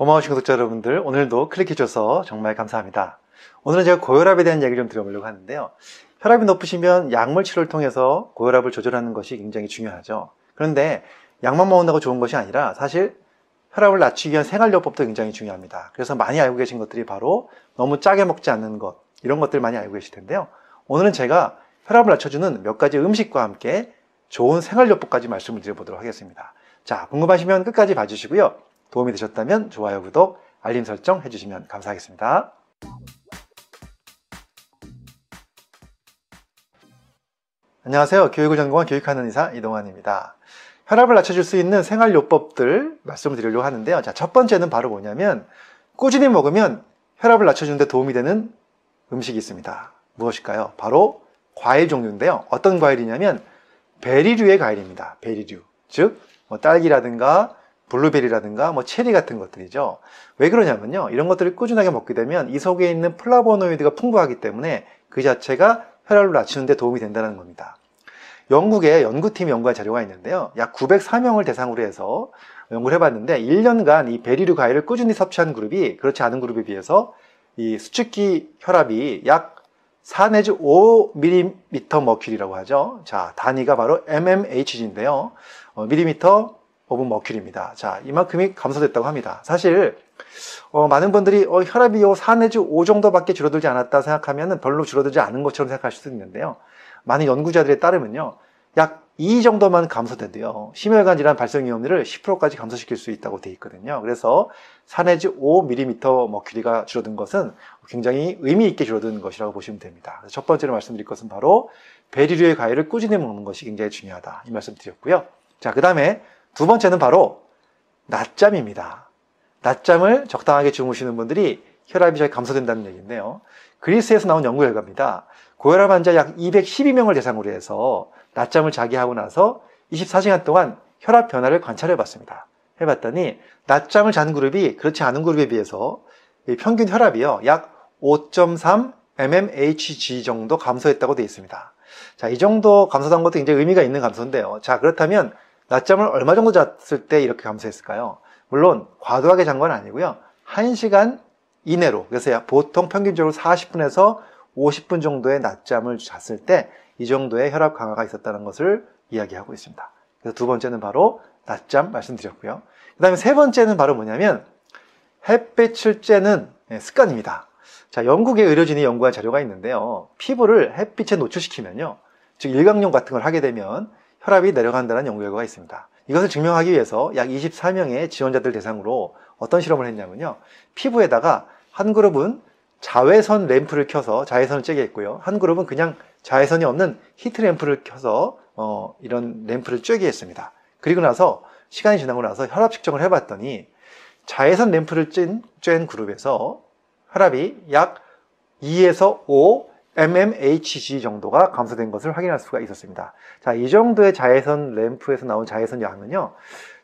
고마우신 구독자 여러분들 오늘도 클릭해주셔서 정말 감사합니다. 오늘은 제가 고혈압에 대한 이야기를 좀 드려보려고 하는데요. 혈압이 높으시면 약물 치료를 통해서 고혈압을 조절하는 것이 굉장히 중요하죠. 그런데 약만 먹는다고 좋은 것이 아니라 사실 혈압을 낮추기 위한 생활요법도 굉장히 중요합니다. 그래서 많이 알고 계신 것들이 바로 너무 짜게 먹지 않는 것 이런 것들 많이 알고 계실 텐데요. 오늘은 제가 혈압을 낮춰주는 몇 가지 음식과 함께 좋은 생활요법까지 말씀을 드려보도록 하겠습니다. 자 궁금하시면 끝까지 봐주시고요. 도움이 되셨다면 좋아요, 구독, 알림 설정 해주시면 감사하겠습니다. 안녕하세요. 교육을 전공한 교육하는 의사 이동환입니다. 혈압을 낮춰줄 수 있는 생활요법들 말씀을 드리려고 하는데요. 자, 첫 번째는 바로 뭐냐면 꾸준히 먹으면 혈압을 낮춰주는데 도움이 되는 음식이 있습니다. 무엇일까요? 바로 과일 종류인데요. 어떤 과일이냐면 베리류의 과일입니다. 베리류. 즉, 뭐 딸기라든가 블루베리라든가 뭐 체리 같은 것들이죠. 왜 그러냐면요. 이런 것들을 꾸준하게 먹게 되면 이 속에 있는 플라보노이드가 풍부하기 때문에 그 자체가 혈압을 낮추는 데 도움이 된다는 겁니다. 영국의 연구팀 연구한 자료가 있는데요. 약 904명을 대상으로 해서 연구를 해봤는데 1년간 이 베리류 과일을 꾸준히 섭취한 그룹이 그렇지 않은 그룹에 비해서 이 수축기 혈압이 약 4 내지 5mm 머큐리라고 하죠. 자, 단위가 바로 mmHg인데요. 어, 밀리미터 오분 머큐리입니다. 자, 이만큼이 감소됐다고 합니다. 사실 어, 많은 분들이 어, 혈압이 요4 내지 5 정도밖에 줄어들지 않았다 생각하면 별로 줄어들지 않은 것처럼 생각할 수도 있는데요. 많은 연구자들에 따르면요. 약 2 정도만 감소된대요 심혈관 질환 발생 위험률을 10%까지 감소시킬 수 있다고 되어 있거든요. 그래서 4 내지 5mm 머큐리가 줄어든 것은 굉장히 의미 있게 줄어든 것이라고 보시면 됩니다. 첫 번째로 말씀드릴 것은 바로 베리류의 과일을 꾸준히 먹는 것이 굉장히 중요하다. 이 말씀 드렸고요. 자, 그 다음에 두 번째는 바로 낮잠입니다. 낮잠을 적당하게 주무시는 분들이 혈압이 잘 감소된다는 얘기인데요. 그리스에서 나온 연구 결과입니다. 고혈압 환자 약 212명을 대상으로 해서 낮잠을 자기 하고 나서 24시간 동안 혈압 변화를 관찰해 봤습니다. 해봤더니 낮잠을 자는 그룹이 그렇지 않은 그룹에 비해서 평균 혈압이요 약5.3 mmHg 정도 감소했다고 되어 있습니다. 자, 이 정도 감소한 것도 굉장히 의미가 있는 감소인데요. 자, 그렇다면 낮잠을 얼마 정도 잤을 때 이렇게 감소했을까요? 물론 과도하게 잔 건 아니고요. 1시간 이내로 그래서 보통 평균적으로 40분에서 50분 정도의 낮잠을 잤을 때 이 정도의 혈압 강화가 있었다는 것을 이야기하고 있습니다. 그래서 두 번째는 바로 낮잠 말씀드렸고요. 그 다음에 세 번째는 바로 뭐냐면 햇빛을 쬐는 예, 습관입니다. 자, 영국의 의료진이 연구한 자료가 있는데요. 피부를 햇빛에 노출시키면요. 즉, 일광욕 같은 걸 하게 되면 혈압이 내려간다는 연구 결과가 있습니다. 이것을 증명하기 위해서 약 24명의 지원자들 대상으로 어떤 실험을 했냐면요. 피부에다가 한 그룹은 자외선 램프를 켜서 자외선을 쬐게 했고요. 한 그룹은 그냥 자외선이 없는 히트 램프를 켜서 어, 이런 램프를 쬐게 했습니다. 그리고 나서 시간이 지나고 나서 혈압 측정을 해봤더니 자외선 램프를 쬐, 쬐 그룹에서 혈압이 약 2에서 5 MMHG 정도가 감소된 것을 확인할 수가 있었습니다. 자, 이 정도의 자외선 램프에서 나온 자외선 양은요,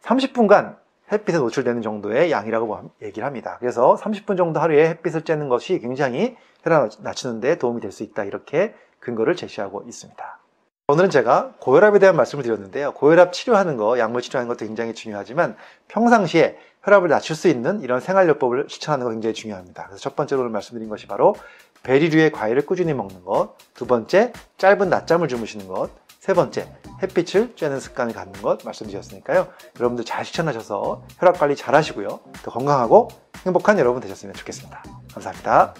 30분간 햇빛에 노출되는 정도의 양이라고 얘기를 합니다. 그래서 30분 정도 하루에 햇빛을 쬐는 것이 굉장히 혈압 낮추는 데 도움이 될 수 있다. 이렇게 근거를 제시하고 있습니다. 오늘은 제가 고혈압에 대한 말씀을 드렸는데요. 고혈압 치료하는 거, 약물 치료하는 것도 굉장히 중요하지만 평상시에 혈압을 낮출 수 있는 이런 생활요법을 추천하는거 굉장히 중요합니다. 그래서 첫 번째로 오늘 말씀드린 것이 바로 베리류의 과일을 꾸준히 먹는 것, 두 번째 짧은 낮잠을 주무시는 것, 세 번째 햇빛을 쬐는 습관을 갖는 것 말씀드렸으니까요. 여러분들 잘 실천하셔서 혈압 관리 잘 하시고요. 더 건강하고 행복한 여러분 되셨으면 좋겠습니다. 감사합니다.